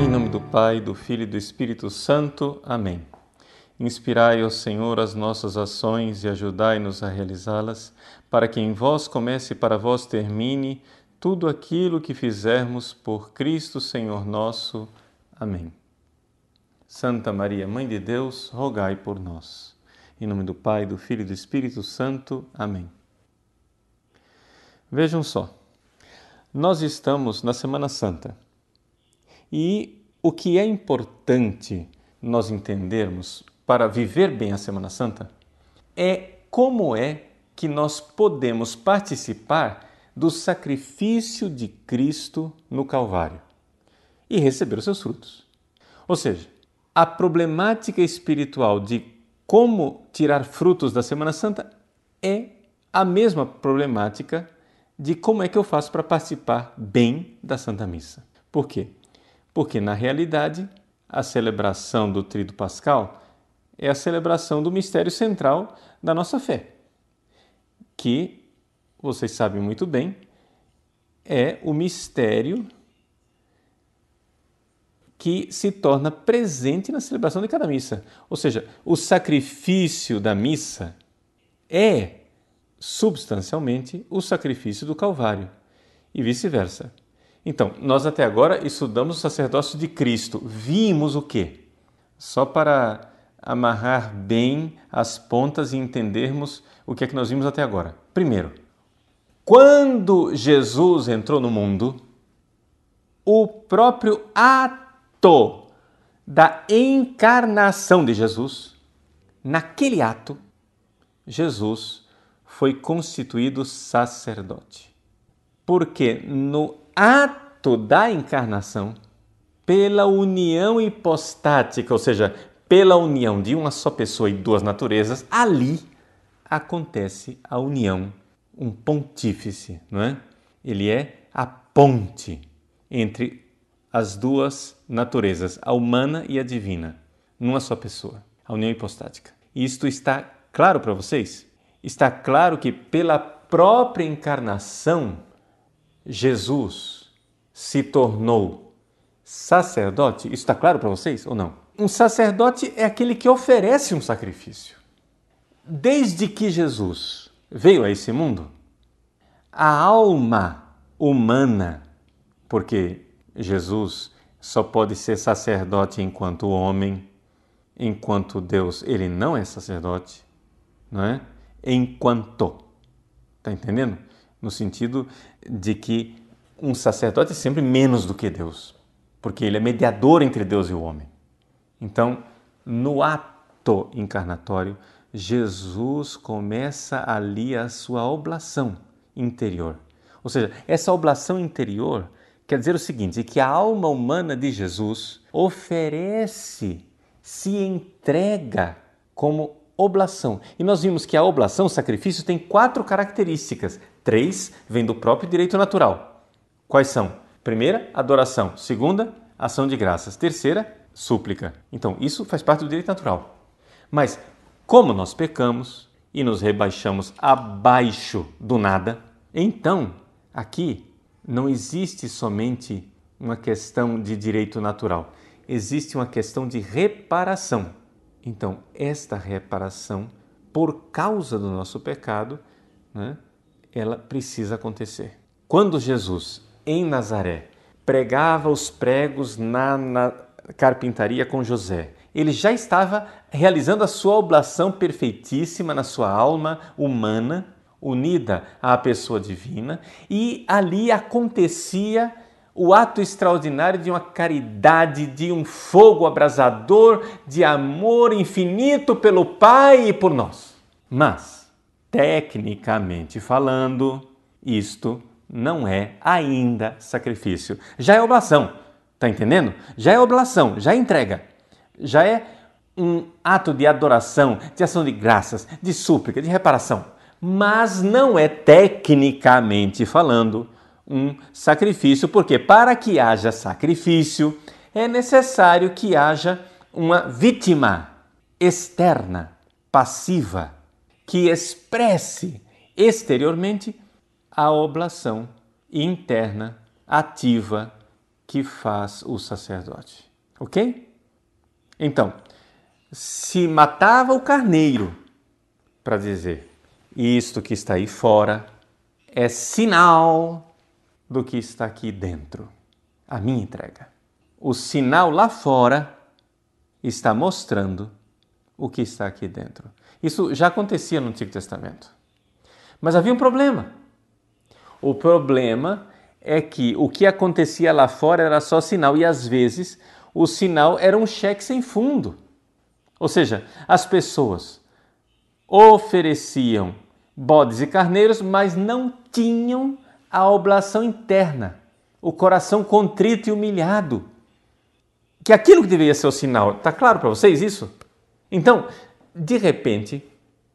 Em nome do Pai, do Filho e do Espírito Santo. Amém. Inspirai, ó Senhor, as nossas ações e ajudai-nos a realizá-las, para que em vós comece e para vós termine tudo aquilo que fizermos por Cristo Senhor nosso. Amém. Santa Maria, Mãe de Deus, rogai por nós. Em nome do Pai, do Filho e do Espírito Santo. Amém. Vejam só, nós estamos na Semana Santa e o que é importante nós entendermos para viver bem a Semana Santa é como é que nós podemos participar do sacrifício de Cristo no Calvário e receber os seus frutos. Ou seja, a problemática espiritual de como tirar frutos da Semana Santa é a mesma problemática de como é que eu faço para participar bem da Santa Missa. Por quê? Porque na realidade a celebração do Tríduo Pascal é a celebração do mistério central da nossa fé, que vocês sabem muito bem, é o mistério que se torna presente na celebração de cada missa. Ou seja, o sacrifício da missa é substancialmente o sacrifício do Calvário e vice-versa. Então, nós até agora estudamos o sacerdócio de Cristo. Vimos o quê? Só para amarrar bem as pontas e entendermos o que é que nós vimos até agora. Primeiro, quando Jesus entrou no mundo, o próprio ato da encarnação de Jesus, naquele ato, Jesus foi constituído sacerdote. Porque no ato da encarnação, pela união hipostática, ou seja, pela união de uma só pessoa e duas naturezas, ali acontece a união um pontífice, não é? Ele é a ponte entre as duas naturezas, a humana e a divina, numa só pessoa, a união hipostática. Isto está claro para vocês? Está claro que pela própria encarnação, Jesus se tornou sacerdote. Isso está claro para vocês ou não? Um sacerdote é aquele que oferece um sacrifício. Desde que Jesus veio a esse mundo. A alma humana, porque Jesus só pode ser sacerdote enquanto homem, enquanto Deus, ele não é sacerdote, não é? Enquanto. Está entendendo? No sentido de que um sacerdote é sempre menos do que Deus, porque ele é mediador entre Deus e o homem. Então, no ato encarnatório, Jesus começa ali a sua oblação interior. Ou seja, essa oblação interior quer dizer o seguinte: é que a alma humana de Jesus oferece, se entrega como oblação. E nós vimos que a oblação, o sacrifício, tem quatro características. Três vêm do próprio direito natural. Quais são? Primeira, adoração. Segunda, ação de graças. Terceira, súplica. Então, isso faz parte do direito natural. Mas como nós pecamos e nos rebaixamos abaixo do nada, então aqui não existe somente uma questão de direito natural, existe uma questão de reparação. Então, esta reparação, por causa do nosso pecado, né, ela precisa acontecer. Quando Jesus, em Nazaré, pregava os pregos na, na carpintaria com José ele já estava realizando a sua oblação perfeitíssima na sua alma humana, unida à pessoa divina, e ali acontecia o ato extraordinário de uma caridade, de um fogo abrasador, de amor infinito pelo Pai e por nós. Mas, tecnicamente falando, isto não é ainda sacrifício. Já é oblação, tá entendendo? Já é oblação, já é entrega já é um ato de adoração, de ação de graças, de súplica, de reparação, mas não é tecnicamente falando um sacrifício, porque para que haja sacrifício é necessário que haja uma vítima externa, passiva, que expresse exteriormente a oblação interna, ativa, que faz o sacerdote. Ok? Então, se matava o carneiro, para dizer isto que está aí fora é sinal do que está aqui dentro. A minha entrega. O sinal lá fora está mostrando o que está aqui dentro. Isso já acontecia no Antigo Testamento. Mas havia um problema. O problema é que o que acontecia lá fora era só sinal e às vezes o sinal era um cheque sem fundo. Ou seja, as pessoas ofereciam bodes e carneiros, mas não tinham a oblação interna, o coração contrito e humilhado. Que aquilo que deveria ser o sinal, está claro para vocês isso? Então, de repente,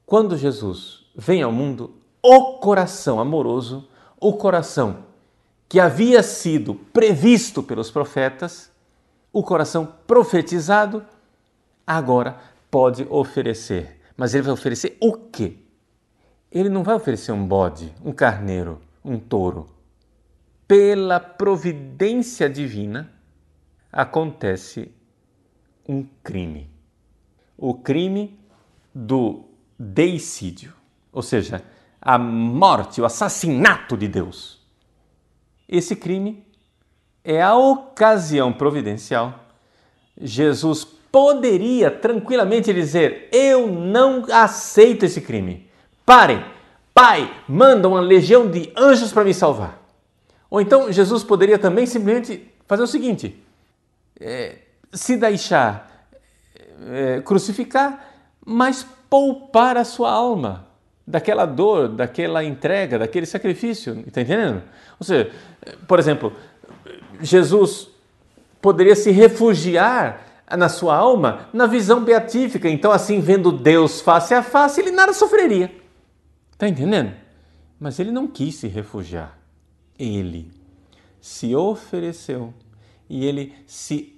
quando Jesus vem ao mundo, o coração amoroso, o coração que havia sido previsto pelos profetas, o coração profetizado agora pode oferecer. Mas ele vai oferecer o quê? Ele não vai oferecer um bode, um carneiro, um touro. Pela providência divina acontece um crime. O crime do deicídio, ou seja, a morte, o assassinato de Deus. Esse crime é a ocasião providencial. Jesus poderia tranquilamente dizer: Eu não aceito esse crime. Parem, Pai, manda uma legião de anjos para me salvar. Ou então Jesus poderia também simplesmente fazer o seguinte: é, se deixar é, crucificar, mas poupar a sua alma daquela dor, daquela entrega, daquele sacrifício. Está entendendo? Ou seja, por exemplo, Jesus poderia se refugiar na sua alma na visão beatífica. Então, assim, vendo Deus face a face, ele nada sofreria. Está entendendo? Mas ele não quis se refugiar. Ele se ofereceu e ele se.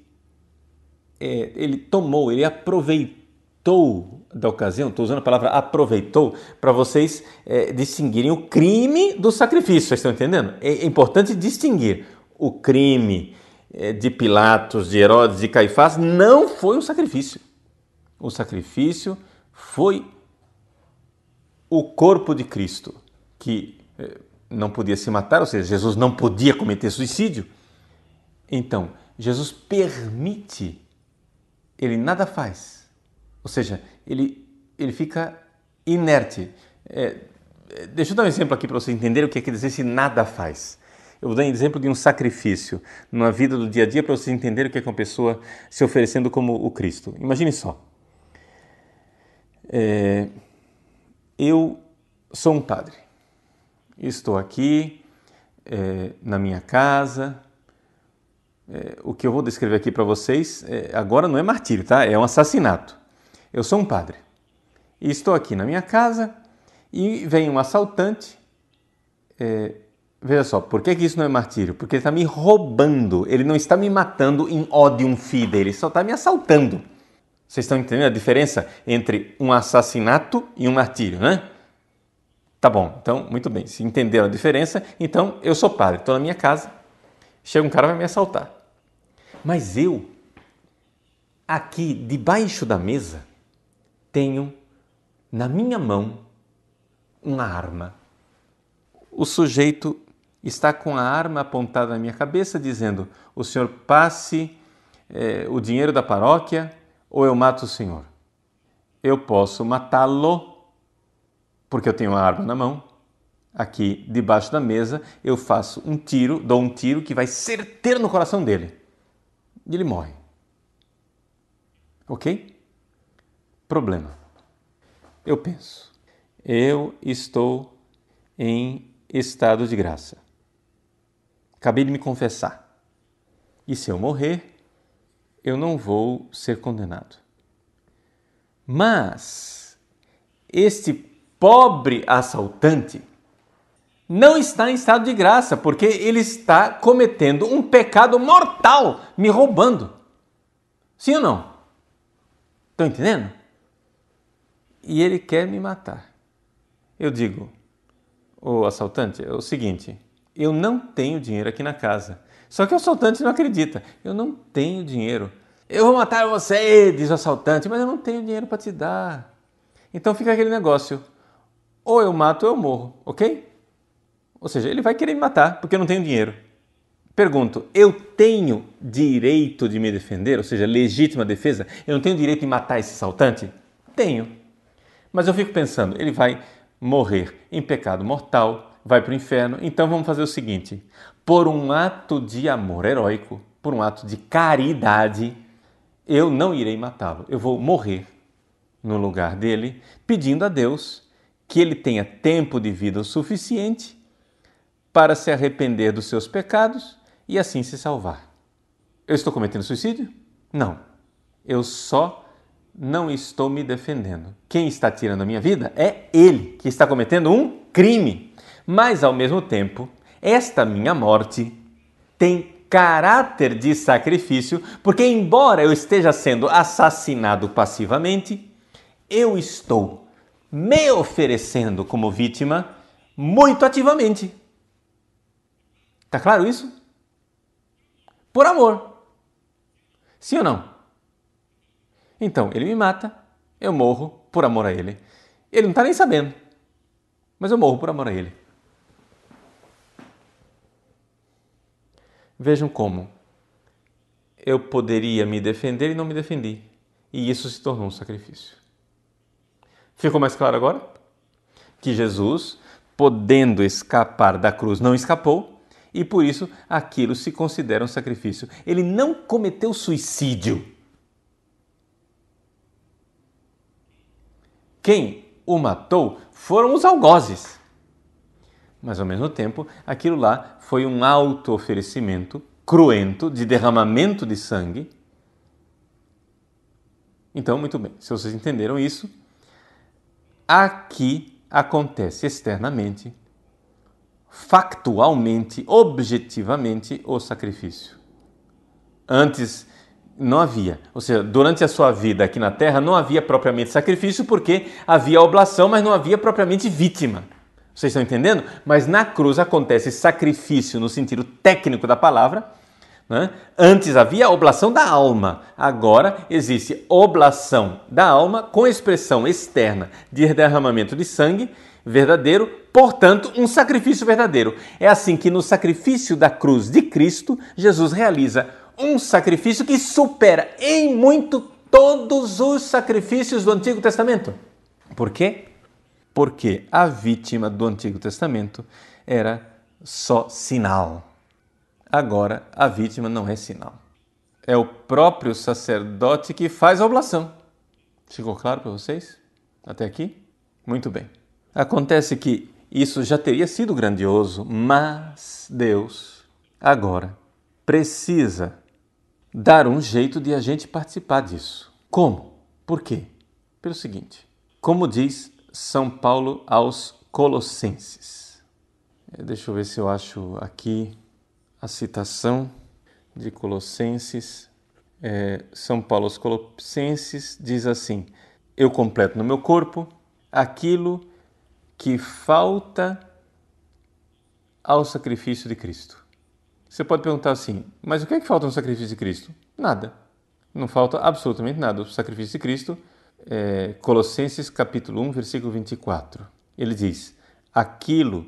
É, ele tomou, ele aproveitou da ocasião, estou usando a palavra aproveitou, para vocês é, distinguirem o crime do sacrifício, vocês estão entendendo? É, é importante distinguir o crime eh, de Pilatos, de Herodes, de Caifás não foi um sacrifício. O sacrifício foi o corpo de Cristo, que eh, não podia se matar, ou seja, Jesus não podia cometer suicídio. Então, Jesus permite, ele nada faz, ou seja, ele, ele fica inerte. É, deixa eu dar um exemplo aqui para você entender o que é quer dizer se nada faz. Eu vou dar um exemplo de um sacrifício na vida do dia a dia para vocês entenderem o que é uma pessoa se oferecendo como o Cristo. Imagine só. É, eu sou um padre. Estou aqui é, na minha casa. É, o que eu vou descrever aqui para vocês é, agora não é martírio, tá? É um assassinato. Eu sou um padre. E estou aqui na minha casa e vem um assaltante é, Veja só, por que, que isso não é martírio? Porque ele está me roubando, ele não está me matando em ódio fide, ele só está me assaltando. Vocês estão entendendo a diferença entre um assassinato e um martírio, né? Tá bom, então, muito bem. Se entenderam a diferença, então eu sou padre, estou na minha casa, chega um cara vai me assaltar. Mas eu, aqui debaixo da mesa, tenho na minha mão uma arma. O sujeito está com a arma apontada na minha cabeça, dizendo: O senhor passe é, o dinheiro da paróquia ou eu mato o senhor. Eu posso matá-lo porque eu tenho uma arma na mão. Aqui debaixo da mesa, eu faço um tiro, dou um tiro que vai certeiro no coração dele. E ele morre. Ok? Problema. Eu penso, eu estou em estado de graça. Acabei de me confessar. E se eu morrer, eu não vou ser condenado. Mas este pobre assaltante não está em estado de graça, porque ele está cometendo um pecado mortal, me roubando. Sim ou não? Estão entendendo? E ele quer me matar. Eu digo, o assaltante, é o seguinte: eu não tenho dinheiro aqui na casa. Só que o assaltante não acredita. Eu não tenho dinheiro. Eu vou matar você, diz o assaltante, mas eu não tenho dinheiro para te dar. Então fica aquele negócio. Ou eu mato ou eu morro, ok? Ou seja, ele vai querer me matar porque eu não tenho dinheiro. Pergunto, eu tenho direito de me defender, ou seja, legítima defesa? Eu não tenho direito de matar esse assaltante? Tenho. Mas eu fico pensando, ele vai morrer em pecado mortal, vai para o inferno. Então vamos fazer o seguinte: por um ato de amor heróico, por um ato de caridade, eu não irei matá-lo. Eu vou morrer no lugar dele, pedindo a Deus que ele tenha tempo de vida o suficiente para se arrepender dos seus pecados e assim se salvar. Eu estou cometendo suicídio? Não. Eu só não estou me defendendo. Quem está tirando a minha vida é ele, que está cometendo um crime mas ao mesmo tempo, esta minha morte tem caráter de sacrifício, porque, embora eu esteja sendo assassinado passivamente, eu estou me oferecendo como vítima muito ativamente. Tá claro isso? Por amor. Sim ou não? Então, ele me mata, eu morro por amor a ele. Ele não tá nem sabendo, mas eu morro por amor a ele. Vejam como eu poderia me defender e não me defendi, e isso se tornou um sacrifício. Ficou mais claro agora? Que Jesus, podendo escapar da cruz, não escapou, e por isso aquilo se considera um sacrifício. Ele não cometeu suicídio. Quem o matou foram os algozes. Mas ao mesmo tempo, aquilo lá foi um auto-oferecimento cruento de derramamento de sangue. Então, muito bem, se vocês entenderam isso, aqui acontece externamente, factualmente, objetivamente, o sacrifício. Antes não havia. Ou seja, durante a sua vida aqui na Terra não havia propriamente sacrifício, porque havia oblação, mas não havia propriamente vítima. Vocês estão entendendo? Mas na cruz acontece sacrifício no sentido técnico da palavra. Né? Antes havia oblação da alma, agora existe oblação da alma com expressão externa de derramamento de sangue verdadeiro, portanto, um sacrifício verdadeiro. É assim que no sacrifício da cruz de Cristo, Jesus realiza um sacrifício que supera em muito todos os sacrifícios do Antigo Testamento. Por quê? porque a vítima do Antigo Testamento era só sinal. Agora, a vítima não é sinal. É o próprio sacerdote que faz a oblação. Ficou claro para vocês? Até aqui? Muito bem. Acontece que isso já teria sido grandioso, mas Deus agora precisa dar um jeito de a gente participar disso. Como? Por quê? Pelo seguinte: como diz são Paulo aos Colossenses. É, deixa eu ver se eu acho aqui a citação de Colossenses. É, São Paulo aos Colossenses diz assim: Eu completo no meu corpo aquilo que falta ao sacrifício de Cristo. Você pode perguntar assim: Mas o que é que falta no sacrifício de Cristo? Nada. Não falta absolutamente nada. O sacrifício de Cristo é, Colossenses capítulo 1, versículo 24. Ele diz: Aquilo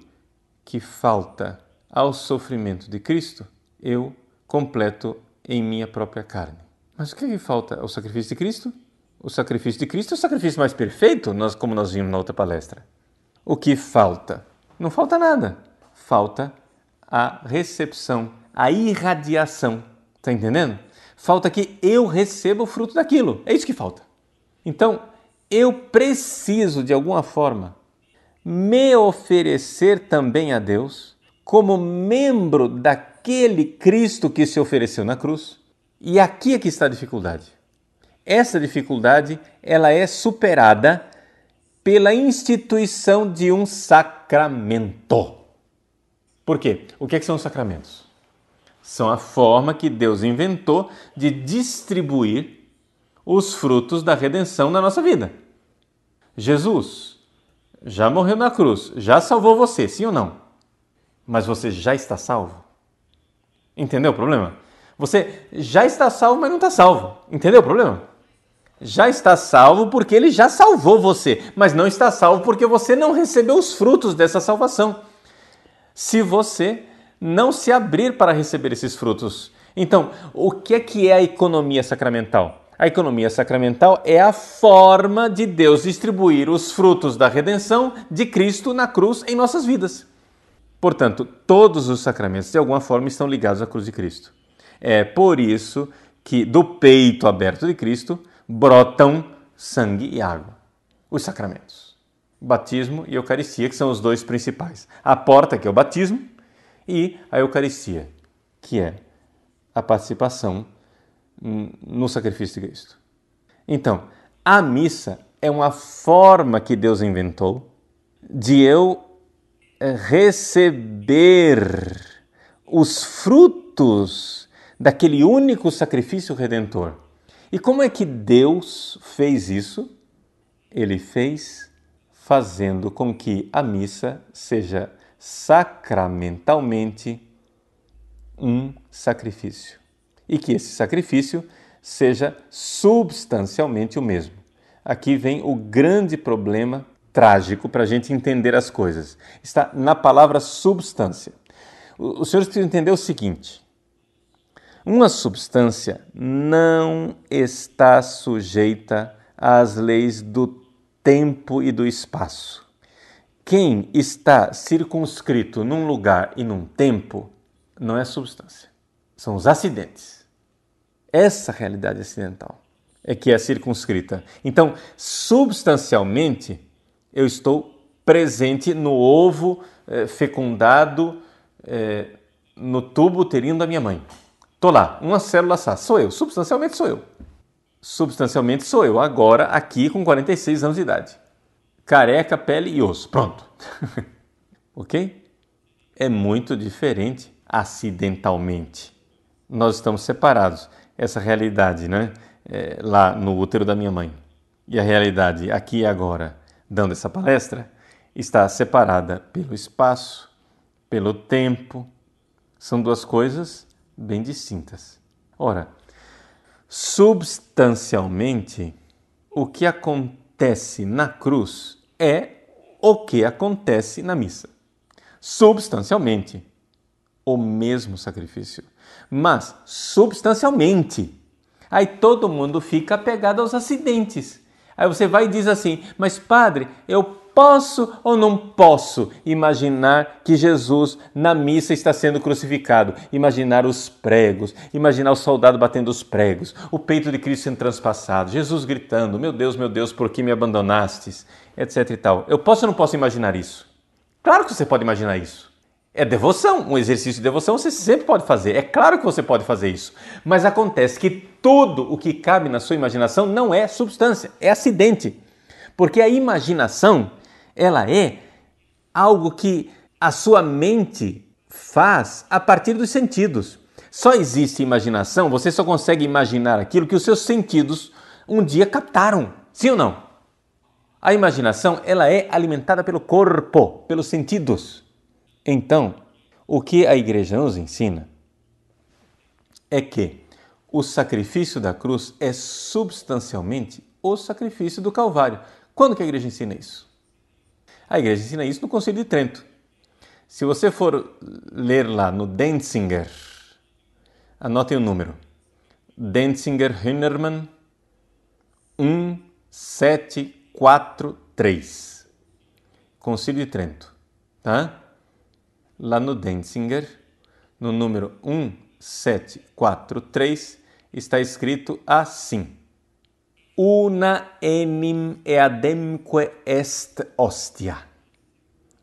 que falta ao sofrimento de Cristo, eu completo em minha própria carne. Mas o que, é que falta ao sacrifício de Cristo? O sacrifício de Cristo é o sacrifício mais perfeito, nós, como nós vimos na outra palestra. O que falta? Não falta nada. Falta a recepção, a irradiação. Está entendendo? Falta que eu receba o fruto daquilo. É isso que falta. Então, eu preciso, de alguma forma, me oferecer também a Deus como membro daquele Cristo que se ofereceu na cruz. E aqui é que está a dificuldade. Essa dificuldade, ela é superada pela instituição de um sacramento. Por quê? O que, é que são os sacramentos? São a forma que Deus inventou de distribuir os frutos da redenção na nossa vida. Jesus já morreu na cruz, já salvou você, sim ou não? Mas você já está salvo? Entendeu o problema? Você já está salvo, mas não está salvo. Entendeu o problema? Já está salvo porque ele já salvou você, mas não está salvo porque você não recebeu os frutos dessa salvação. Se você não se abrir para receber esses frutos. Então, o que é que é a economia sacramental? A economia sacramental é a forma de Deus distribuir os frutos da redenção de Cristo na cruz em nossas vidas. Portanto, todos os sacramentos de alguma forma estão ligados à cruz de Cristo. É por isso que do peito aberto de Cristo brotam sangue e água, os sacramentos. Batismo e Eucaristia, que são os dois principais. A porta, que é o batismo, e a Eucaristia, que é a participação Hum, no sacrifício de Cristo. Então, a missa é uma forma que Deus inventou de eu eh, receber os frutos daquele único sacrifício redentor. E como é que Deus fez isso? Ele fez fazendo com que a missa seja sacramentalmente um sacrifício e que esse sacrifício seja substancialmente o mesmo. Aqui vem o grande problema trágico para a gente entender as coisas. Está na palavra substância. Os senhores precisa entender o seguinte: uma substância não está sujeita às leis do tempo e do espaço. Quem está circunscrito num lugar e num tempo não é substância, são os acidentes. Essa realidade acidental é que é circunscrita. Então, substancialmente, eu estou presente no ovo eh, fecundado eh, no tubo uterino da minha mãe. Estou lá, uma célula só. Sou eu, substancialmente sou eu. Substancialmente sou eu, agora aqui com 46 anos de idade. Careca, pele e osso. Pronto. ok? É muito diferente acidentalmente. Nós estamos separados essa realidade, né? É, lá no útero da minha mãe e a realidade aqui e agora, dando essa palestra, está separada pelo espaço, pelo tempo. São duas coisas bem distintas. Ora, substancialmente, o que acontece na cruz é o que acontece na missa. Substancialmente, o mesmo sacrifício mas substancialmente. Aí todo mundo fica apegado aos acidentes. Aí você vai e diz assim: Mas, padre, eu posso ou não posso imaginar que Jesus na missa está sendo crucificado? Imaginar os pregos, imaginar o soldado batendo os pregos, o peito de Cristo sendo transpassado, Jesus gritando: Meu Deus, meu Deus, por que me abandonastes? Etc e tal. Eu posso ou não posso imaginar isso? Claro que você pode imaginar isso. É devoção, um exercício de devoção você sempre pode fazer. É claro que você pode fazer isso. Mas acontece que tudo o que cabe na sua imaginação não é substância, é acidente. Porque a imaginação, ela é algo que a sua mente faz a partir dos sentidos. Só existe imaginação, você só consegue imaginar aquilo que os seus sentidos um dia captaram. Sim ou não? A imaginação, ela é alimentada pelo corpo, pelos sentidos. Então, o que a igreja nos ensina é que o sacrifício da cruz é substancialmente o sacrifício do Calvário. Quando que a igreja ensina isso? A igreja ensina isso no Concílio de Trento. Se você for ler lá no Denzinger, anotem o número. Denzinger Hünermann 1743. Concílio de Trento, tá? lá no Denzinger, no número 1743, está escrito assim: Una enim eademque est hostia.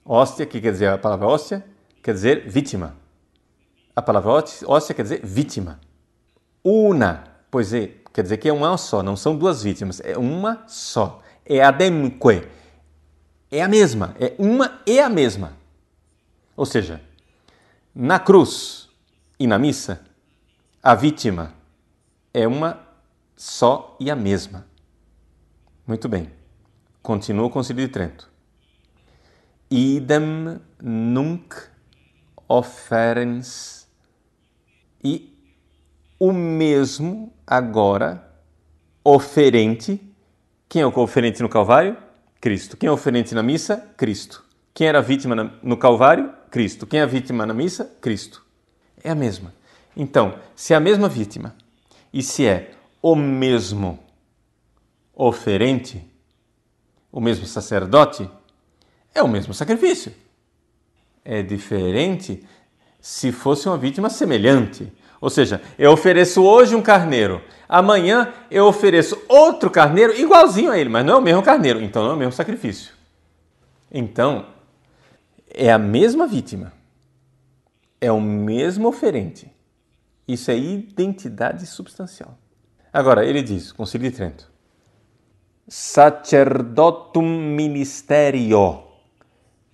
Hostia, que quer dizer a palavra hostia? Quer dizer vítima. A palavra hostia quer dizer vítima. Una, pois é, quer dizer que é uma só, não são duas vítimas, é uma só. É ademque. É a mesma, é uma e a mesma. Ou seja, na cruz e na missa, a vítima é uma só e a mesma. Muito bem. Continua o Concílio de Trento. Idem nunc offerens. E o mesmo agora oferente. Quem é o oferente no Calvário? Cristo. Quem é o oferente na missa? Cristo. Quem era vítima no Calvário? Cristo. Quem é a vítima na missa? Cristo. É a mesma. Então, se é a mesma vítima e se é o mesmo oferente, o mesmo sacerdote, é o mesmo sacrifício. É diferente se fosse uma vítima semelhante. Ou seja, eu ofereço hoje um carneiro, amanhã eu ofereço outro carneiro igualzinho a ele, mas não é o mesmo carneiro, então não é o mesmo sacrifício. Então, é a mesma vítima, é o mesmo oferente. Isso é identidade substancial. Agora, ele diz, Concílio de Trento: sacerdotum ministerio,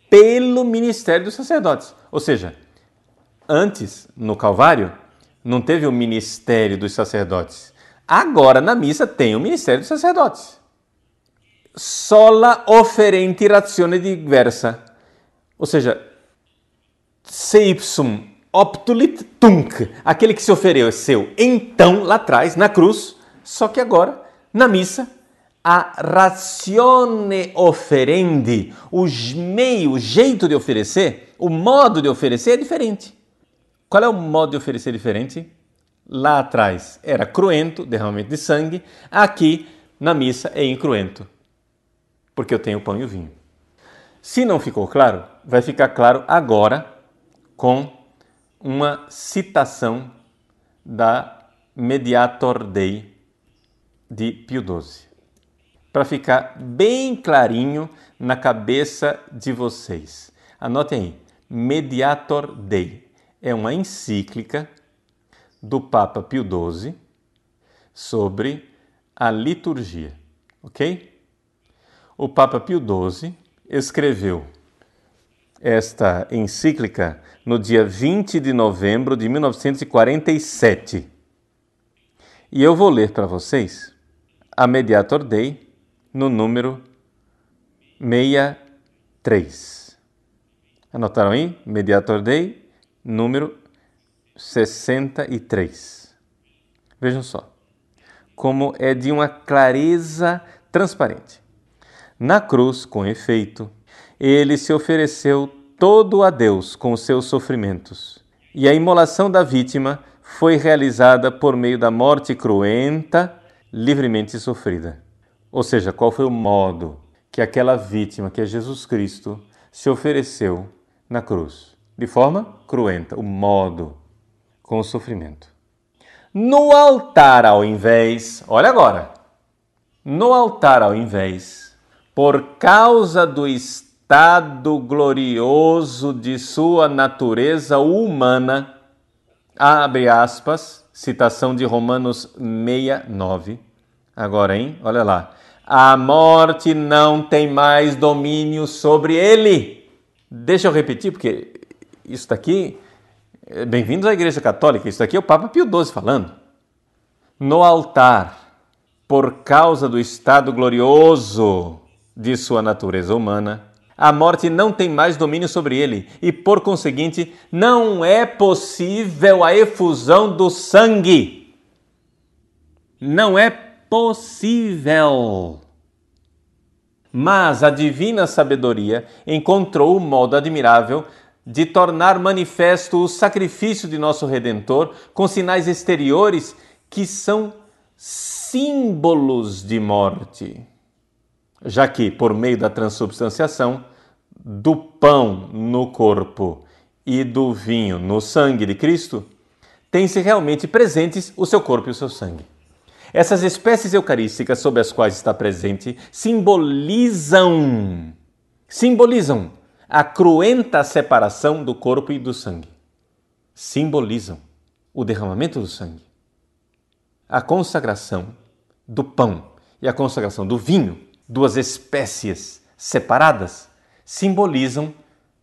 pelo ministério dos sacerdotes. Ou seja, antes, no Calvário, não teve o ministério dos sacerdotes. Agora, na missa, tem o ministério dos sacerdotes. Sola oferente ratione diversa. Ou seja, seipsum optulit tunc, aquele que se ofereceu então lá atrás na cruz, só que agora na missa a ratione oferendi, o meio, o jeito de oferecer, o modo de oferecer é diferente. Qual é o modo de oferecer diferente? Lá atrás era cruento, derramamento de sangue, aqui na missa é incruento, porque eu tenho pão e o vinho. Se não ficou claro, vai ficar claro agora com uma citação da Mediator Dei de Pio XII, para ficar bem clarinho na cabeça de vocês. Anotem aí, Mediator Dei é uma encíclica do Papa Pio XII sobre a liturgia, ok? O Papa Pio XII escreveu esta encíclica no dia 20 de novembro de 1947. E eu vou ler para vocês a Mediator Dei no número 63. Anotaram aí? Mediator Dei, número 63. Vejam só como é de uma clareza transparente. Na cruz, com efeito, ele se ofereceu todo a Deus com os seus sofrimentos. E a imolação da vítima foi realizada por meio da morte cruenta, livremente sofrida. Ou seja, qual foi o modo que aquela vítima, que é Jesus Cristo, se ofereceu na cruz? De forma cruenta, o modo com o sofrimento. No altar, ao invés, olha agora, no altar, ao invés, por causa do estado estado glorioso de sua natureza humana, abre aspas, citação de Romanos 69. Agora, hein? Olha lá. A morte não tem mais domínio sobre ele. Deixa eu repetir, porque isso daqui. Bem-vindos à Igreja Católica. Isso daqui é o Papa Pio XII falando. No altar, por causa do estado glorioso de sua natureza humana, a morte não tem mais domínio sobre ele e, por conseguinte, não é possível a efusão do sangue. Não é possível. Mas a divina sabedoria encontrou o modo admirável de tornar manifesto o sacrifício de nosso Redentor com sinais exteriores que são símbolos de morte já que, por meio da transubstanciação, do pão no corpo e do vinho no sangue de Cristo, têm-se realmente presentes o seu corpo e o seu sangue. Essas espécies eucarísticas sob as quais está presente simbolizam, simbolizam a cruenta separação do corpo e do sangue. Simbolizam o derramamento do sangue, a consagração do pão e a consagração do vinho duas espécies separadas, simbolizam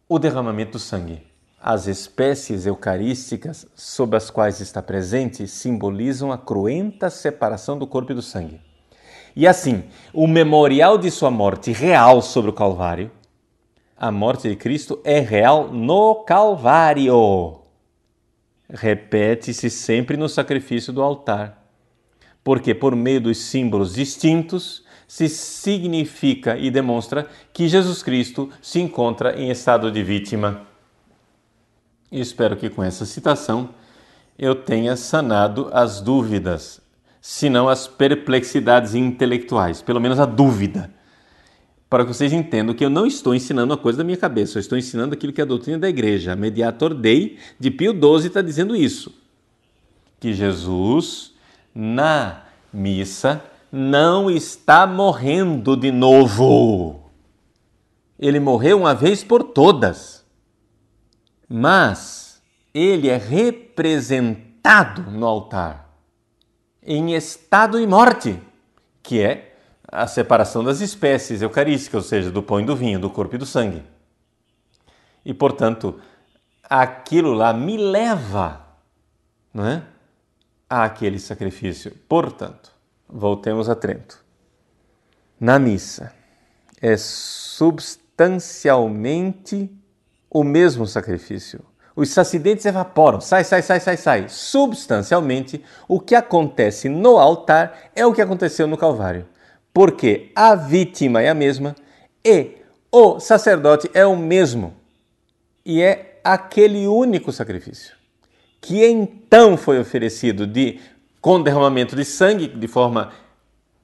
o derramamento do sangue. As espécies eucarísticas sob as quais está presente simbolizam a cruenta separação do corpo e do sangue. E assim, o memorial de sua morte real sobre o Calvário, a morte de Cristo é real no Calvário. Repete-se sempre no sacrifício do altar, porque por meio dos símbolos distintos se significa e demonstra que Jesus Cristo se encontra em estado de vítima. espero que com essa citação eu tenha sanado as dúvidas, se não as perplexidades intelectuais, pelo menos a dúvida. Para que vocês entendam que eu não estou ensinando uma coisa da minha cabeça, eu estou ensinando aquilo que é a doutrina da igreja. A Mediator Dei de Pio XII está dizendo isso: que Jesus, na missa, não está morrendo de novo. Ele morreu uma vez por todas. Mas ele é representado no altar em estado e morte, que é a separação das espécies eucarísticas, ou seja, do pão e do vinho, do corpo e do sangue. E, portanto, aquilo lá me leva não é, àquele sacrifício. Portanto, Voltemos a Trento. Na missa é substancialmente o mesmo sacrifício. Os sacidentes evaporam, sai, sai, sai, sai, sai. Substancialmente, o que acontece no altar é o que aconteceu no Calvário, porque a vítima é a mesma e o sacerdote é o mesmo, e é aquele único sacrifício que então foi oferecido de com derramamento de sangue de forma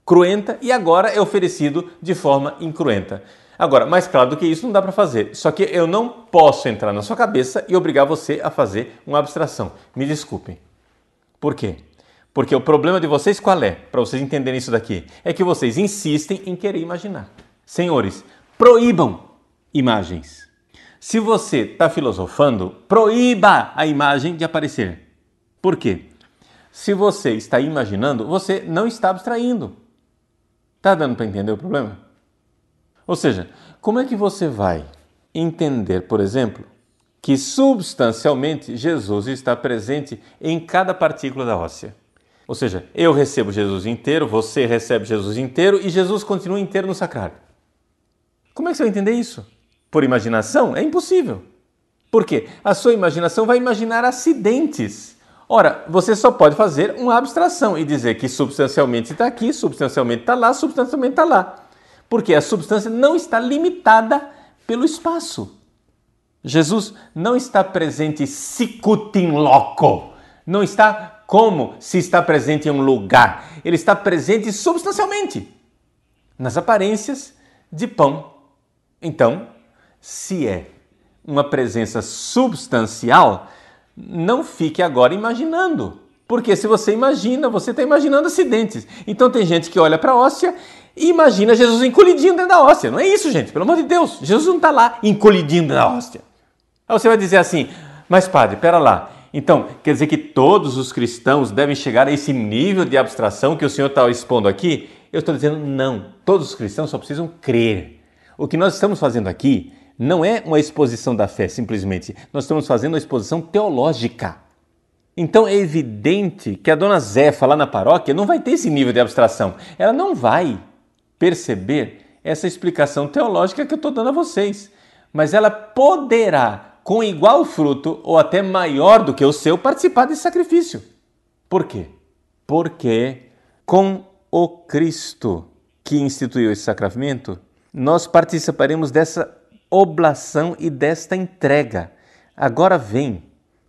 cruenta e agora é oferecido de forma incruenta. Agora, mais claro do que isso não dá para fazer. Só que eu não posso entrar na sua cabeça e obrigar você a fazer uma abstração. Me desculpem. Por quê? Porque o problema de vocês qual é? Para vocês entenderem isso daqui, é que vocês insistem em querer imaginar. Senhores, proíbam imagens. Se você está filosofando, proíba a imagem de aparecer. Por quê? Se você está imaginando, você não está abstraindo. Está dando para entender o problema? Ou seja, como é que você vai entender, por exemplo, que substancialmente Jesus está presente em cada partícula da óssea? Ou seja, eu recebo Jesus inteiro, você recebe Jesus inteiro e Jesus continua inteiro no sacrário. Como é que você vai entender isso? Por imaginação? É impossível. Por quê? A sua imaginação vai imaginar acidentes Ora, você só pode fazer uma abstração e dizer que substancialmente está aqui, substancialmente está lá, substancialmente está lá. Porque a substância não está limitada pelo espaço. Jesus não está presente sicut in loco. Não está como se está presente em um lugar. Ele está presente substancialmente nas aparências de pão. Então, se é uma presença substancial, não fique agora imaginando. Porque se você imagina, você está imaginando acidentes. Então tem gente que olha para a óssea e imagina Jesus encolidindo dentro da óssea. Não é isso, gente, pelo amor de Deus. Jesus não está lá encolidindo na óssea. Aí você vai dizer assim, mas padre, pera lá. Então, quer dizer que todos os cristãos devem chegar a esse nível de abstração que o senhor está expondo aqui? Eu estou dizendo não. Todos os cristãos só precisam crer. O que nós estamos fazendo aqui não é uma exposição da fé, simplesmente. Nós estamos fazendo uma exposição teológica. Então é evidente que a dona Zefa lá na paróquia não vai ter esse nível de abstração. Ela não vai perceber essa explicação teológica que eu estou dando a vocês. Mas ela poderá, com igual fruto ou até maior do que o seu, participar desse sacrifício. Por quê? Porque com o Cristo que instituiu esse sacramento, nós participaremos dessa oblação e desta entrega. Agora vem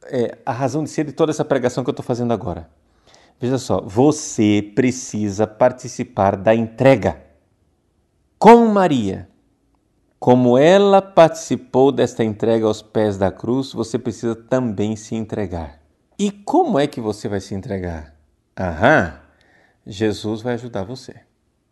é, a razão de ser de toda essa pregação que eu estou fazendo agora. Veja só, você precisa participar da entrega. Com Maria, como ela participou desta entrega aos pés da cruz, você precisa também se entregar. E como é que você vai se entregar? Aham, Jesus vai ajudar você.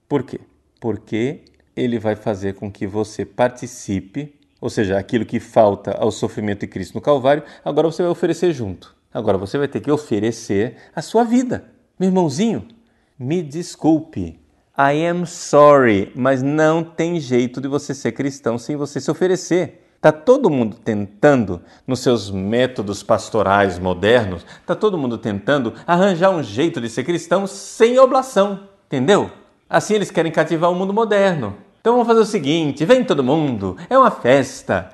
Por quê? Porque ele vai fazer com que você participe, ou seja, aquilo que falta ao sofrimento de Cristo no Calvário, agora você vai oferecer junto. Agora você vai ter que oferecer a sua vida. Meu irmãozinho, me desculpe. I am sorry, mas não tem jeito de você ser cristão sem você se oferecer. Tá todo mundo tentando nos seus métodos pastorais modernos, tá todo mundo tentando arranjar um jeito de ser cristão sem oblação, entendeu? Assim eles querem cativar o mundo moderno. Então vamos fazer o seguinte: vem todo mundo, é uma festa.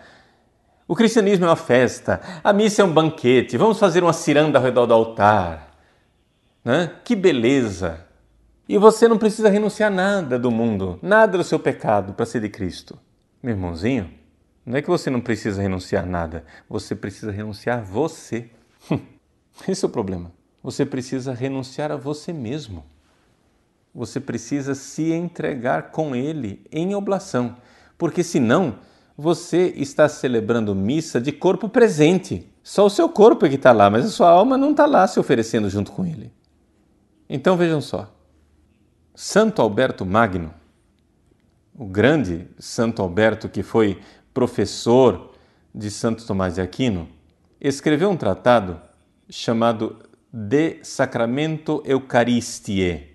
O cristianismo é uma festa, a missa é um banquete, vamos fazer uma ciranda ao redor do altar. Né? Que beleza! E você não precisa renunciar nada do mundo, nada do seu pecado para ser de Cristo. Meu irmãozinho, não é que você não precisa renunciar nada, você precisa renunciar a você. Esse é o problema. Você precisa renunciar a você mesmo você precisa se entregar com ele em oblação, porque senão você está celebrando missa de corpo presente. Só o seu corpo é que está lá, mas a sua alma não está lá se oferecendo junto com ele. Então vejam só, Santo Alberto Magno, o grande Santo Alberto que foi professor de Santo Tomás de Aquino, escreveu um tratado chamado De Sacramento Eucaristie.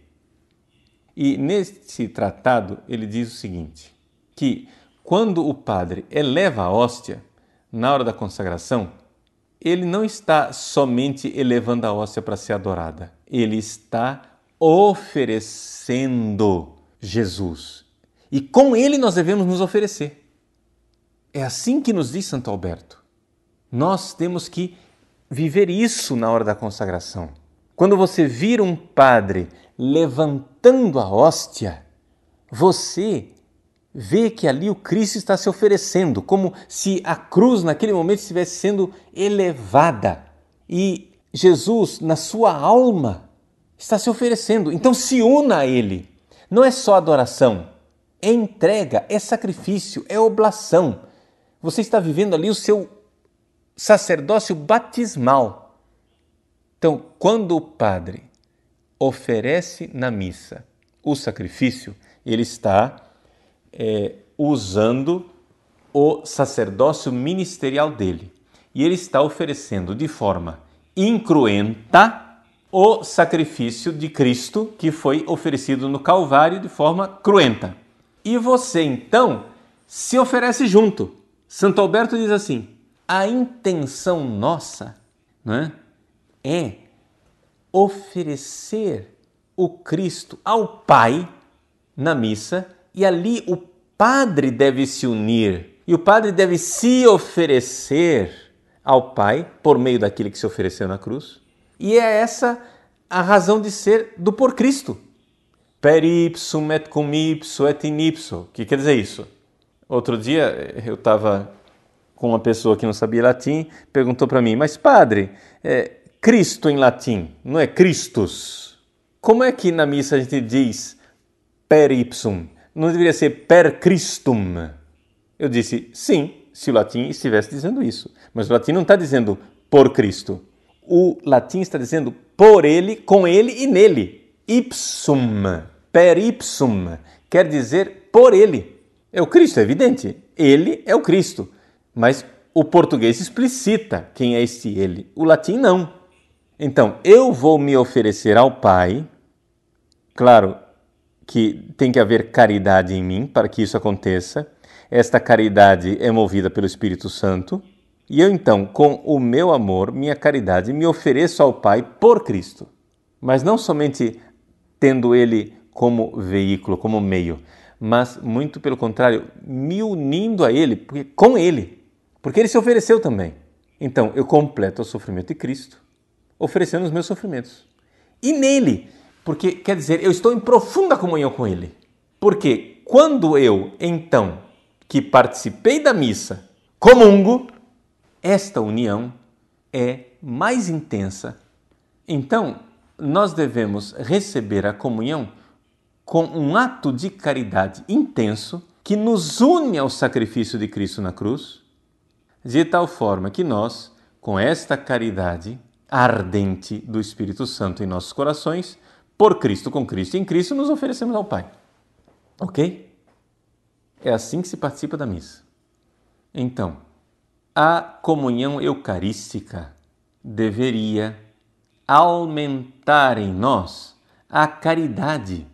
E neste tratado ele diz o seguinte: que quando o padre eleva a hóstia, na hora da consagração, ele não está somente elevando a hóstia para ser adorada, ele está oferecendo Jesus. E com ele nós devemos nos oferecer. É assim que nos diz Santo Alberto. Nós temos que viver isso na hora da consagração. Quando você vira um padre levantando a hóstia, você vê que ali o Cristo está se oferecendo, como se a cruz naquele momento estivesse sendo elevada e Jesus, na sua alma, está se oferecendo. Então se una a Ele. Não é só adoração, é entrega, é sacrifício, é oblação. Você está vivendo ali o seu sacerdócio batismal. Então, quando o padre oferece na missa. O sacrifício, ele está é, usando o sacerdócio ministerial dele. E ele está oferecendo de forma incruenta o sacrifício de Cristo que foi oferecido no Calvário de forma cruenta. E você então se oferece junto. Santo Alberto diz assim: a intenção nossa né, é, é oferecer o Cristo ao Pai na missa e ali o Padre deve se unir e o Padre deve se oferecer ao Pai por meio daquele que se ofereceu na cruz. E é essa a razão de ser do por Cristo. Per ipsum et cum ipso et in ipso. O que quer dizer isso? Outro dia eu estava com uma pessoa que não sabia latim, perguntou para mim, mas padre, é, Cristo em latim, não é Christus. Como é que na missa a gente diz per ipsum? Não deveria ser per Christum? Eu disse sim, se o latim estivesse dizendo isso. Mas o latim não está dizendo por Cristo. O latim está dizendo por ele, com ele e nele. Ipsum, per ipsum, quer dizer por ele. É o Cristo, é evidente. Ele é o Cristo. Mas o português explicita quem é esse ele. O latim não. Então, eu vou me oferecer ao Pai, claro que tem que haver caridade em mim para que isso aconteça. Esta caridade é movida pelo Espírito Santo. E eu então, com o meu amor, minha caridade, me ofereço ao Pai por Cristo. Mas não somente tendo Ele como veículo, como meio, mas muito pelo contrário, me unindo a Ele, porque, com Ele, porque Ele se ofereceu também. Então, eu completo o sofrimento de Cristo oferecendo os meus sofrimentos. E nele, porque quer dizer, eu estou em profunda comunhão com ele. Porque quando eu, então, que participei da missa, comungo, esta união é mais intensa. Então, nós devemos receber a comunhão com um ato de caridade intenso que nos une ao sacrifício de Cristo na cruz, de tal forma que nós, com esta caridade, ardente do Espírito Santo em nossos corações, por Cristo, com Cristo e em Cristo, nos oferecemos ao Pai. Ok? É assim que se participa da missa. Então, a comunhão eucarística deveria aumentar em nós a caridade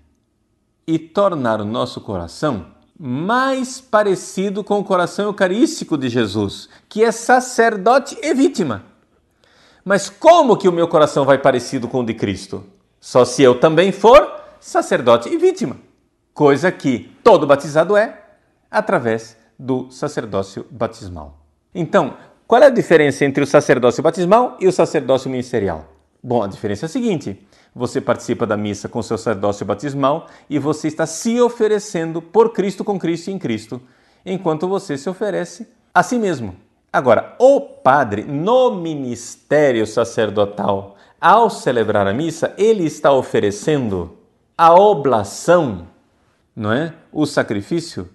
e tornar o nosso coração mais parecido com o coração eucarístico de Jesus, que é sacerdote e vítima. Mas como que o meu coração vai parecido com o de Cristo? Só se eu também for sacerdote e vítima, coisa que todo batizado é através do sacerdócio batismal. Então, qual é a diferença entre o sacerdócio batismal e o sacerdócio ministerial? Bom, a diferença é a seguinte: você participa da missa com seu sacerdócio batismal e você está se oferecendo por Cristo, com Cristo e em Cristo, enquanto você se oferece a si mesmo, Agora, o padre, no ministério sacerdotal, ao celebrar a missa, ele está oferecendo a oblação, não é? O sacrifício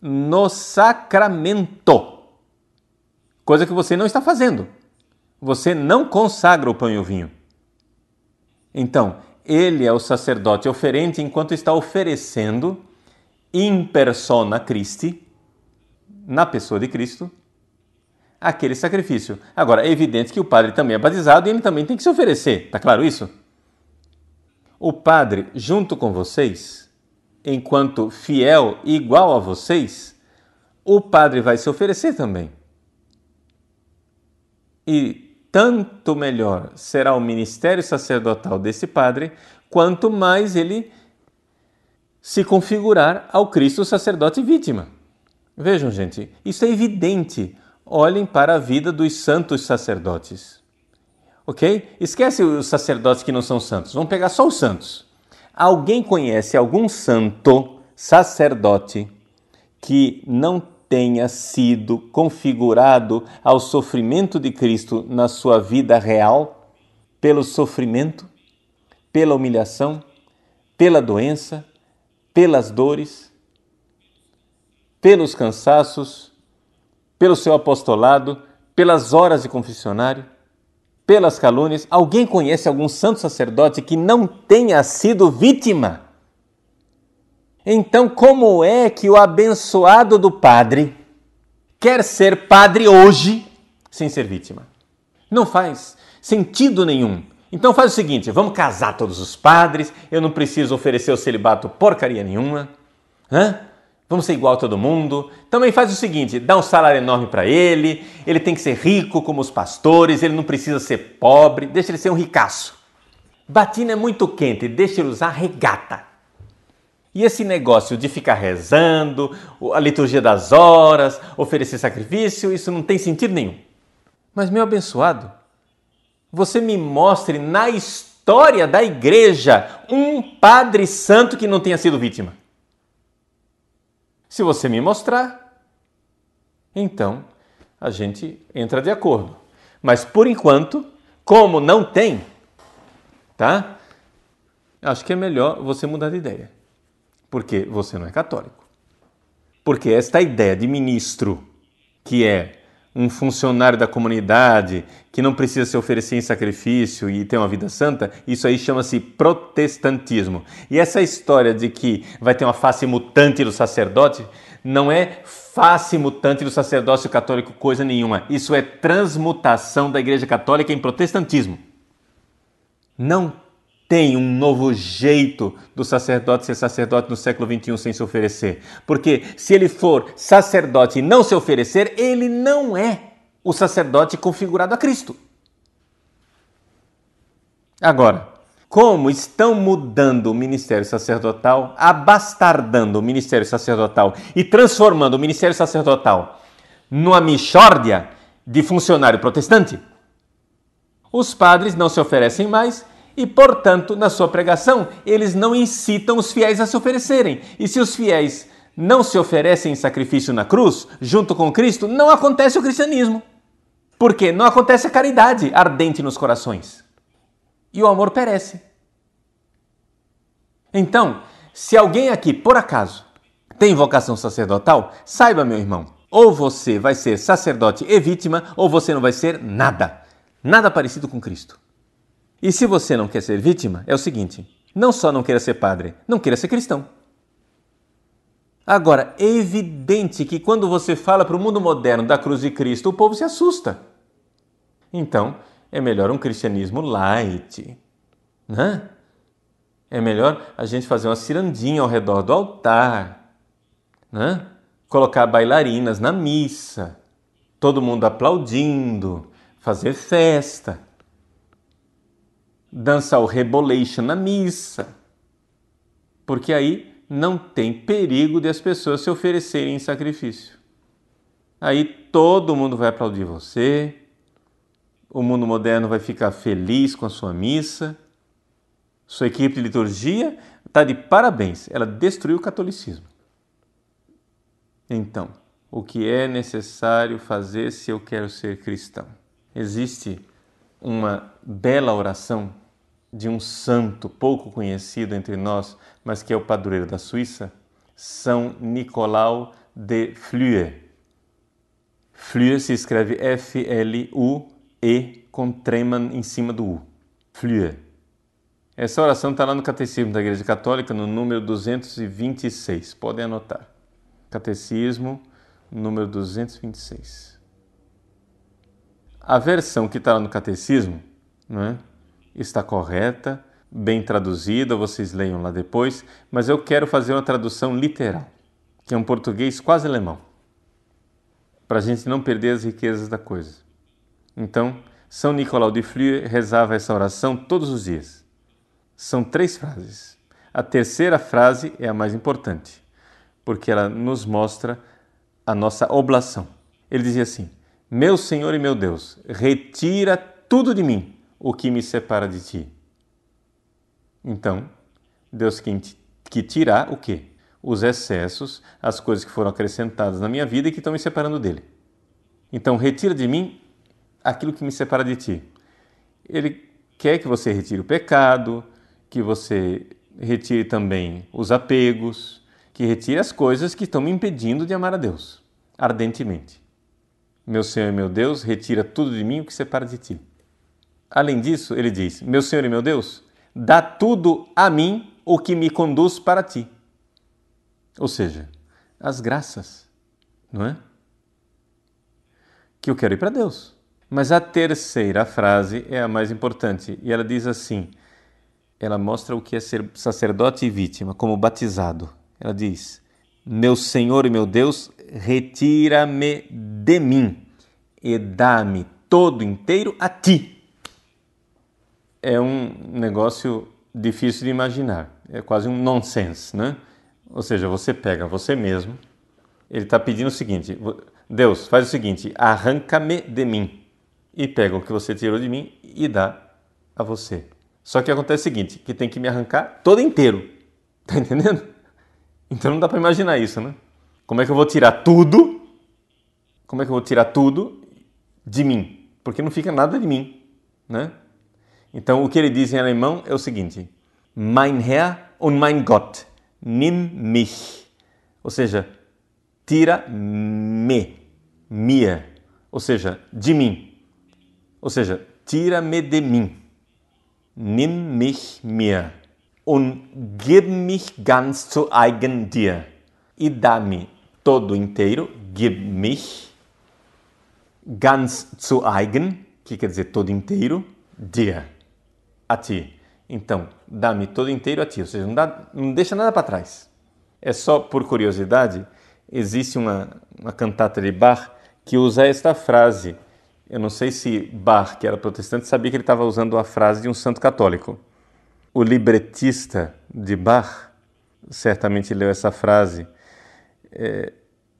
no sacramento. Coisa que você não está fazendo. Você não consagra o pão e o vinho. Então, ele é o sacerdote oferente enquanto está oferecendo in persona Christi, na pessoa de Cristo, aquele sacrifício. Agora, é evidente que o padre também é batizado e ele também tem que se oferecer, tá claro isso? O padre, junto com vocês, enquanto fiel e igual a vocês, o padre vai se oferecer também. E tanto melhor será o ministério sacerdotal desse padre, quanto mais ele se configurar ao Cristo sacerdote e vítima. Vejam, gente, isso é evidente olhem para a vida dos santos sacerdotes. Ok? Esquece os sacerdotes que não são santos. Vamos pegar só os santos. Alguém conhece algum santo sacerdote que não tenha sido configurado ao sofrimento de Cristo na sua vida real, pelo sofrimento, pela humilhação, pela doença, pelas dores, pelos cansaços, pelo seu apostolado, pelas horas de confessionário, pelas calúnias. Alguém conhece algum santo sacerdote que não tenha sido vítima? Então, como é que o abençoado do padre quer ser padre hoje sem ser vítima? Não faz sentido nenhum. Então faz o seguinte, vamos casar todos os padres, eu não preciso oferecer o celibato porcaria nenhuma. Hã? Vamos ser igual a todo mundo. Também faz o seguinte: dá um salário enorme para ele, ele tem que ser rico como os pastores, ele não precisa ser pobre, deixa ele ser um ricaço. Batina é muito quente, deixa ele usar regata. E esse negócio de ficar rezando, a liturgia das horas, oferecer sacrifício, isso não tem sentido nenhum. Mas, meu abençoado, você me mostre na história da igreja um padre santo que não tenha sido vítima. Se você me mostrar, então a gente entra de acordo. Mas por enquanto, como não tem, tá? Acho que é melhor você mudar de ideia. Porque você não é católico. Porque esta ideia de ministro que é um funcionário da comunidade que não precisa se oferecer em sacrifício e ter uma vida santa, isso aí chama-se protestantismo. E essa história de que vai ter uma face mutante do sacerdote não é face mutante do sacerdócio católico coisa nenhuma. Isso é transmutação da Igreja Católica em protestantismo. Não tem um novo jeito do sacerdote ser sacerdote no século XXI sem se oferecer. Porque se ele for sacerdote e não se oferecer, ele não é o sacerdote configurado a Cristo. Agora, como estão mudando o ministério sacerdotal, abastardando o ministério sacerdotal e transformando o ministério sacerdotal numa michórdia de funcionário protestante? Os padres não se oferecem mais e, portanto, na sua pregação, eles não incitam os fiéis a se oferecerem. E se os fiéis não se oferecem em sacrifício na cruz, junto com Cristo, não acontece o cristianismo. Por quê? Não acontece a caridade ardente nos corações. E o amor perece. Então, se alguém aqui, por acaso, tem vocação sacerdotal, saiba, meu irmão, ou você vai ser sacerdote e vítima, ou você não vai ser nada. Nada parecido com Cristo. E se você não quer ser vítima, é o seguinte: não só não queira ser padre, não queira ser cristão. Agora, é evidente que quando você fala para o mundo moderno da cruz de Cristo, o povo se assusta. Então, é melhor um cristianismo light, né? É melhor a gente fazer uma cirandinha ao redor do altar, né? Colocar bailarinas na missa, todo mundo aplaudindo, fazer festa dançar o rebolation na missa, porque aí não tem perigo de as pessoas se oferecerem em sacrifício. Aí todo mundo vai aplaudir você, o mundo moderno vai ficar feliz com a sua missa, sua equipe de liturgia está de parabéns, ela destruiu o catolicismo. Então, o que é necessário fazer se eu quero ser cristão? Existe uma bela oração de um santo pouco conhecido entre nós, mas que é o padroeiro da Suíça, São Nicolau de Flue. Flue se escreve F-L-U-E com treman em cima do U. Flue. Essa oração está lá no Catecismo da Igreja Católica, no número 226. Podem anotar. Catecismo, número 226. A versão que está lá no Catecismo, não é? está correta, bem traduzida, vocês leiam lá depois, mas eu quero fazer uma tradução literal, que é um português quase alemão, para a gente não perder as riquezas da coisa. Então, São Nicolau de Fleur rezava essa oração todos os dias. São três frases. A terceira frase é a mais importante, porque ela nos mostra a nossa oblação. Ele dizia assim: Meu Senhor e meu Deus, retira tudo de mim o que me separa de ti? Então, Deus quem que tirar o quê? Os excessos, as coisas que foram acrescentadas na minha vida e que estão me separando dele. Então, retira de mim aquilo que me separa de ti. Ele quer que você retire o pecado, que você retire também os apegos, que retire as coisas que estão me impedindo de amar a Deus ardentemente. Meu Senhor e meu Deus, retira tudo de mim o que separa de ti. Além disso, ele diz: Meu Senhor e meu Deus, dá tudo a mim o que me conduz para ti. Ou seja, as graças, não é? Que eu quero ir para Deus. Mas a terceira frase é a mais importante e ela diz assim: ela mostra o que é ser sacerdote e vítima, como batizado. Ela diz: Meu Senhor e meu Deus, retira-me de mim e dá-me todo inteiro a ti é um negócio difícil de imaginar, é quase um nonsense, né? Ou seja, você pega você mesmo, ele está pedindo o seguinte: Deus, faz o seguinte, arranca-me de mim e pega o que você tirou de mim e dá a você. Só que acontece o seguinte, que tem que me arrancar todo inteiro, tá entendendo? Então não dá para imaginar isso, né? Como é que eu vou tirar tudo? Como é que eu vou tirar tudo de mim? Porque não fica nada de mim, né? Então, o que ele diz em alemão é o seguinte: Mein Herr und mein Gott, nimm mich. Ou seja, tira me, mir. Ou seja, de mim. Ou seja, tira-me de mim. Nimm mich mir. Und gib mich ganz zu eigen dir. E dá-me todo inteiro, gib mich, ganz zu eigen, que quer dizer todo inteiro, dir a ti. Então, dá-me todo inteiro a ti, ou seja, não, dá, não deixa nada para trás. É só por curiosidade, existe uma, uma cantata de Bach que usa esta frase. Eu não sei se Bach, que era protestante, sabia que ele estava usando a frase de um santo católico. O libretista de Bach certamente leu essa frase, é,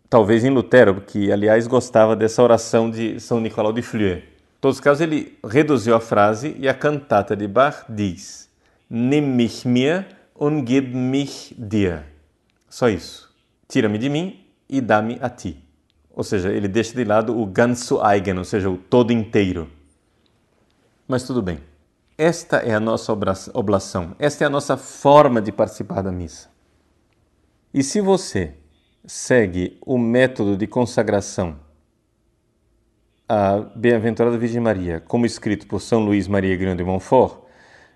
talvez em Lutero, que aliás gostava dessa oração de São Nicolau de Fleury todos os casos, ele reduziu a frase e a cantata de Bach diz: Nimm mich mir und gib mich dir. Só isso. Tira-me de mim e dá-me a ti. Ou seja, ele deixa de lado o ganso eigen, ou seja, o todo inteiro. Mas tudo bem. Esta é a nossa oblação, esta é a nossa forma de participar da missa. E se você segue o método de consagração a Bem-aventurada Virgem Maria, como escrito por São Luís Maria Grande Monfort,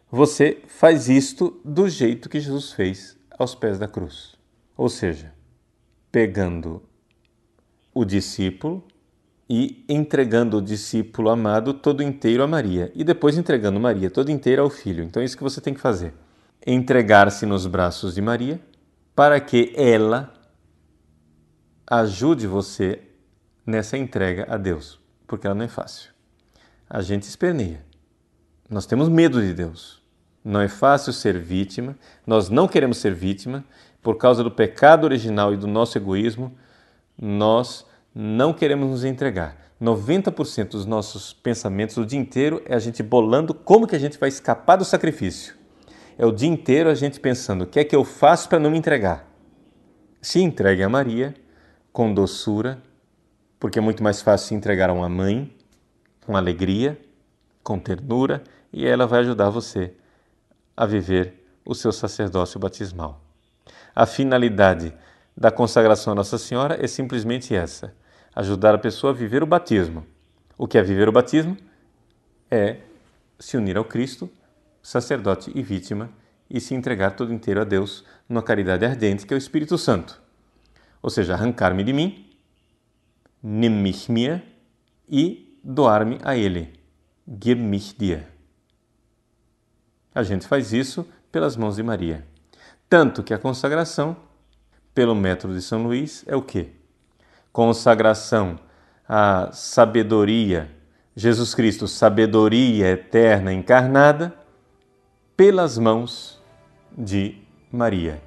você faz isto do jeito que Jesus fez aos pés da cruz. Ou seja, pegando o discípulo e entregando o discípulo amado todo inteiro a Maria e depois entregando Maria toda inteira ao filho. Então é isso que você tem que fazer. Entregar-se nos braços de Maria para que ela ajude você nessa entrega a Deus porque ela não é fácil. A gente esperneia. Nós temos medo de Deus. Não é fácil ser vítima, nós não queremos ser vítima, por causa do pecado original e do nosso egoísmo, nós não queremos nos entregar. 90% dos nossos pensamentos o dia inteiro é a gente bolando como que a gente vai escapar do sacrifício. É o dia inteiro a gente pensando: o que é que eu faço para não me entregar? Se entregue a Maria com doçura porque é muito mais fácil se entregar a uma mãe com alegria, com ternura, e ela vai ajudar você a viver o seu sacerdócio batismal. A finalidade da consagração a Nossa Senhora é simplesmente essa: ajudar a pessoa a viver o batismo. O que é viver o batismo? É se unir ao Cristo, sacerdote e vítima, e se entregar todo inteiro a Deus numa caridade ardente que é o Espírito Santo. Ou seja, arrancar-me de mim nimm mich mir e doar-me a ele, gib mich dir. A gente faz isso pelas mãos de Maria. Tanto que a consagração, pelo método de São Luís, é o quê? Consagração à sabedoria, Jesus Cristo, sabedoria eterna encarnada, pelas mãos de Maria.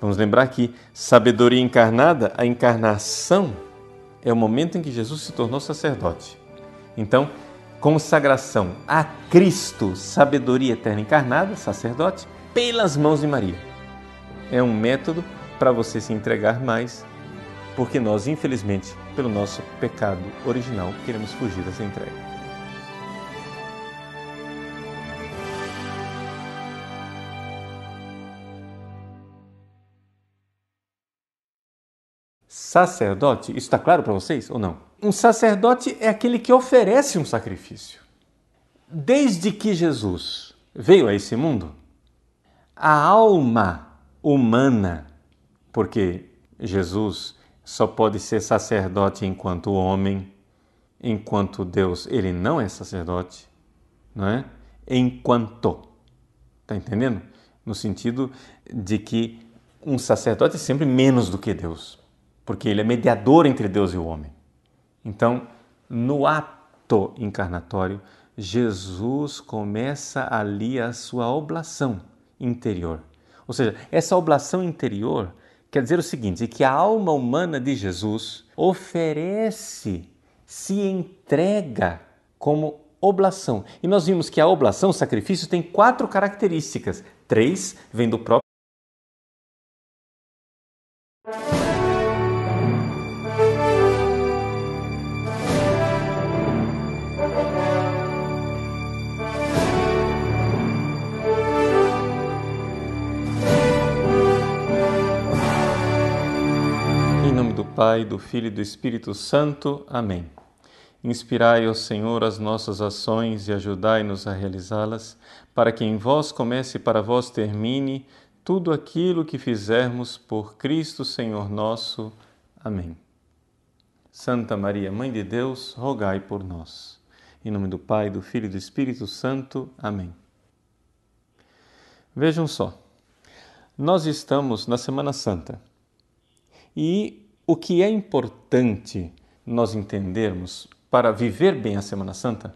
Vamos lembrar que sabedoria encarnada, a encarnação é o momento em que Jesus se tornou sacerdote. Então, consagração a Cristo, sabedoria eterna encarnada, sacerdote, pelas mãos de Maria. É um método para você se entregar mais, porque nós, infelizmente, pelo nosso pecado original, queremos fugir dessa entrega. sacerdote, isso está claro para vocês ou não? Um sacerdote é aquele que oferece um sacrifício. Desde que Jesus veio a esse mundo, a alma humana, porque Jesus só pode ser sacerdote enquanto homem, enquanto Deus, ele não é sacerdote, não é? Enquanto. Tá entendendo? No sentido de que um sacerdote é sempre menos do que Deus porque ele é mediador entre Deus e o homem. Então, no ato encarnatório, Jesus começa ali a sua oblação interior. Ou seja, essa oblação interior quer dizer o seguinte: é que a alma humana de Jesus oferece, se entrega como oblação. E nós vimos que a oblação, o sacrifício, tem quatro características. Três vêm do próprio Pai, do Filho e do Espírito Santo. Amém. Inspirai, ó Senhor, as nossas ações e ajudai-nos a realizá-las, para que em vós comece e para vós termine tudo aquilo que fizermos por Cristo Senhor nosso. Amém. Santa Maria, Mãe de Deus, rogai por nós. Em nome do Pai, do Filho e do Espírito Santo. Amém. Vejam só, nós estamos na Semana Santa e o que é importante nós entendermos para viver bem a Semana Santa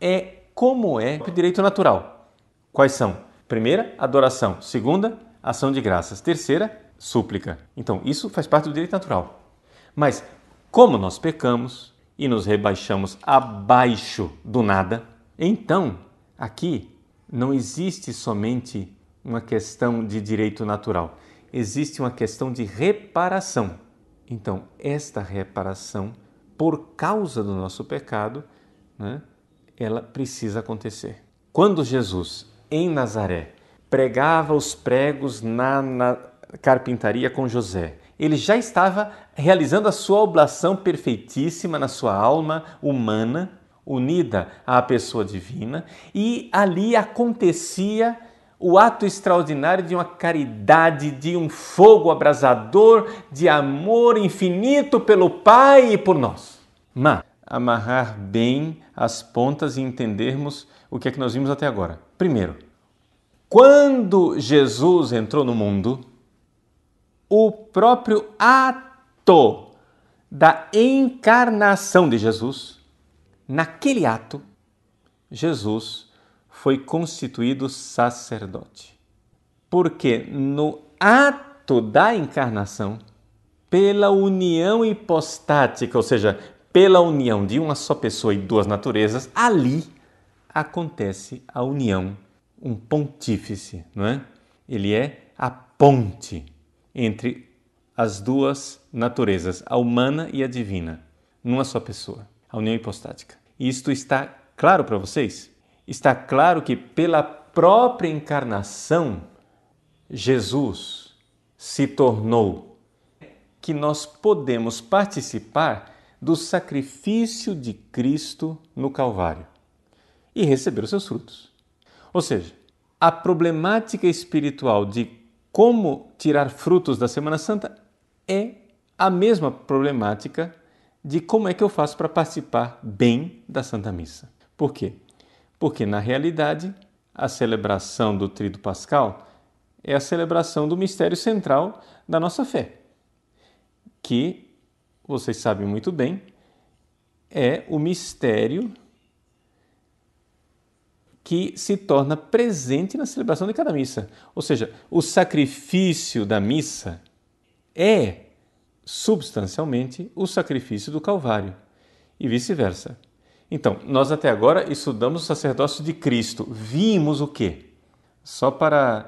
é como é o direito natural. Quais são? Primeira, adoração. Segunda, ação de graças. Terceira, súplica. Então, isso faz parte do direito natural. Mas como nós pecamos e nos rebaixamos abaixo do nada, então aqui não existe somente uma questão de direito natural, existe uma questão de reparação. Então, esta reparação, por causa do nosso pecado, né, ela precisa acontecer. Quando Jesus, em Nazaré, pregava os pregos na, na carpintaria com José, ele já estava realizando a sua oblação perfeitíssima na sua alma humana, unida à pessoa divina, e ali acontecia o ato extraordinário de uma caridade, de um fogo abrasador, de amor infinito pelo Pai e por nós. Mas amarrar bem as pontas e entendermos o que é que nós vimos até agora. Primeiro, quando Jesus entrou no mundo, o próprio ato da encarnação de Jesus, naquele ato, Jesus foi constituído sacerdote. Porque no ato da encarnação, pela união hipostática, ou seja, pela união de uma só pessoa e duas naturezas, ali acontece a união. Um pontífice, não é? Ele é a ponte entre as duas naturezas, a humana e a divina, numa só pessoa, a união hipostática. Isto está claro para vocês? está claro que pela própria encarnação, Jesus se tornou que nós podemos participar do sacrifício de Cristo no Calvário e receber os seus frutos. Ou seja, a problemática espiritual de como tirar frutos da Semana Santa é a mesma problemática de como é que eu faço para participar bem da Santa Missa. Por quê? Porque, na realidade, a celebração do Trido Pascal é a celebração do mistério central da nossa fé, que vocês sabem muito bem, é o mistério que se torna presente na celebração de cada missa. Ou seja, o sacrifício da missa é substancialmente o sacrifício do Calvário e vice-versa. Então, nós até agora estudamos o sacerdócio de Cristo. Vimos o quê? Só para